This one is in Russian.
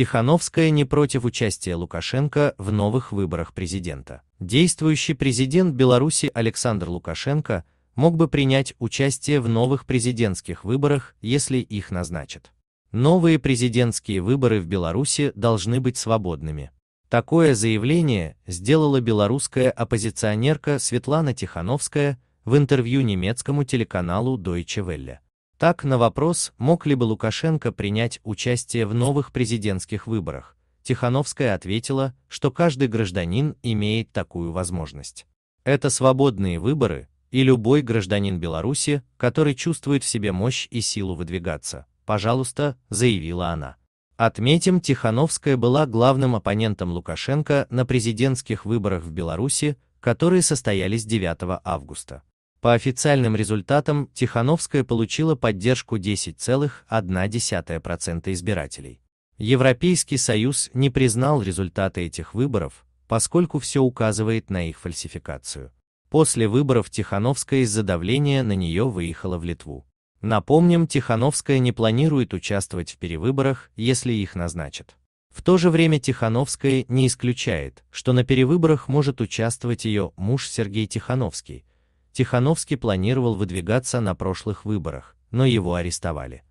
Тихановская не против участия Лукашенко в новых выборах президента. Действующий президент Беларуси Александр Лукашенко мог бы принять участие в новых президентских выборах, если их назначат. Новые президентские выборы в Беларуси должны быть свободными. Такое заявление сделала белорусская оппозиционерка Светлана Тихановская в интервью немецкому телеканалу Deutsche Welle. Так, на вопрос, мог ли бы Лукашенко принять участие в новых президентских выборах, Тихановская ответила, что каждый гражданин имеет такую возможность. Это свободные выборы, и любой гражданин Беларуси, который чувствует в себе мощь и силу выдвигаться, пожалуйста, заявила она. Отметим, Тихановская была главным оппонентом Лукашенко на президентских выборах в Беларуси, которые состоялись 9 августа. По официальным результатам Тихановская получила поддержку 10,1% избирателей. Европейский Союз не признал результаты этих выборов, поскольку все указывает на их фальсификацию. После выборов Тихановская из-за давления на нее выехала в Литву. Напомним, Тихановская не планирует участвовать в перевыборах, если их назначат. В то же время Тихановская не исключает, что на перевыборах может участвовать ее муж Сергей Тихановский, Тихановский планировал выдвигаться на прошлых выборах, но его арестовали.